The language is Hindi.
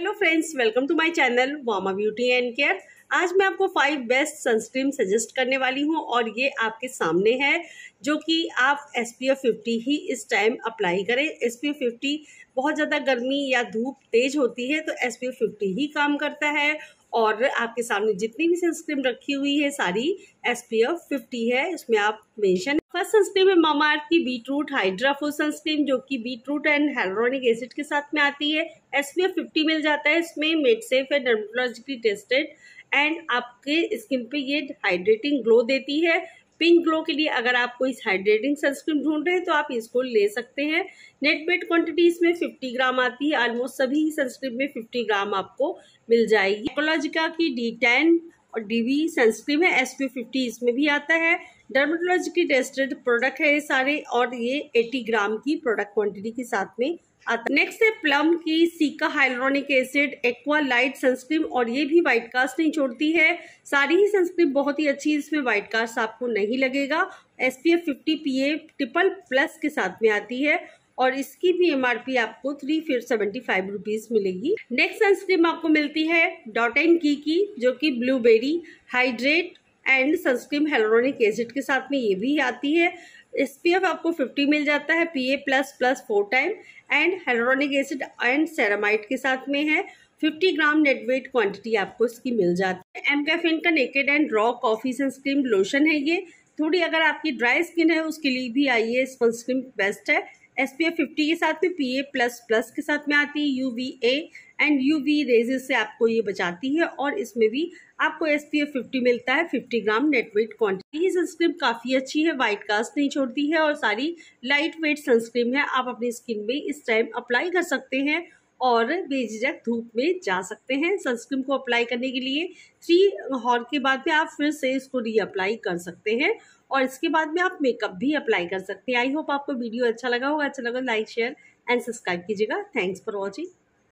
hello friends welcome to my channel Vama beauty and care आज मैं आपको फाइव बेस्ट सनस्क्रीम सजेस्ट करने वाली हूँ और ये आपके सामने है जो कि आप एस पी एफ फिफ्टी ही इस टाइम अप्लाई करें एस पी एफ फिफ्टी बहुत ज़्यादा गर्मी या धूप तेज होती है तो एस पी एफ फिफ्टी ही काम करता है और आपके सामने जितनी भी सनस्क्रीन रखी हुई है सारी एस पी एफ फिफ्टी है इसमें आप मेंशन फर्स्ट सनस्क्रीन में मामा अर्थ की बीटरूट हाइड्राफो सनस्क्रीन जो कि रूट एंड हेलोरॉनिक एसिड के साथ में आती है एस पी एफ फिफ्टी मिल जाता है इसमें मेड सेफ है डर्मोलॉजिकली टेस्टेड एंड आपके स्किन पे ये हाइड्रेटिंग ग्लो देती है पिंक ग्लो के लिए अगर आप कोई हाइड्रेटिंग सनस्क्रीन ढूंढ रहे हैं तो आप इसको ले सकते हैं नेट बेट क्वांटिटी इसमें 50 ग्राम आती है ऑलमोस्ट सभी सनस्क्रीन में 50 ग्राम आपको मिल जाएगी एक्ोलॉजिका की डी टेन और डीवी सनस्क्रीम है एस फिफ्टी इसमें भी आता है डर्मेटोलॉजिकली टेस्टेड प्रोडक्ट है ये सारे और ये एटी ग्राम की प्रोडक्ट क्वांटिटी के साथ में आता नेक्स्ट है प्लम की cica hyaluronic acid aqua light sunscreen और ये भी वाइट कास्ट नहीं छोड़ती है सारी ही सनस्क्रीम बहुत ही अच्छी है इसमें वाइट कास्ट आपको नहीं लगेगा S P F fifty P A triple plus के साथ में आती है और इसकी भी एम आपको थ्री फिर सेवेंटी फाइव रुपीज मिलेगी नेक्स्ट सनस्क्रीम आपको मिलती है डॉट एंड की की जो कि blueberry hydrate and sunscreen hyaluronic acid के साथ में ये भी आती है एस पी एफ आपको 50 मिल जाता है P A plus plus four time and hyaluronic acid and ceramide के साथ में है 50 ग्राम नेट वेट क्वांटिटी आपको इसकी मिल जाती है एम कैफिन का naked and raw coffee sunscreen lotion है ये थोड़ी अगर आपकी ड्राई स्किन है उसके लिए भी आइए सनस्क्रीन बेस्ट है एस पी एफ फिफ्टी के साथ में पी ए प्लस प्लस के साथ में आती है U V A and U V rays से आपको ये बचाती है और इसमें भी आपको एस पी एफ फिफ्टी मिलता है fifty gram net weight quantity ये सनस्क्रीन काफ़ी अच्छी है वाइट कास्ट नहीं छोड़ती है और सारी लाइट वेट सनस्क्रीन है आप अपनी स्किन में इस टाइम अप्लाई कर सकते हैं और बेझिझक धूप में जा सकते हैं सनस्क्रीन को अप्लाई करने के लिए थ्री हॉर के बाद में आप फिर से इसको रीअप्लाई कर सकते हैं और इसके बाद में आप मेकअप भी अप्लाई कर सकते हैं आई होप आपको वीडियो अच्छा लगा होगा अच्छा लगा लाइक शेयर एंड सब्सक्राइब कीजिएगा थैंक्स फॉर वॉचिंग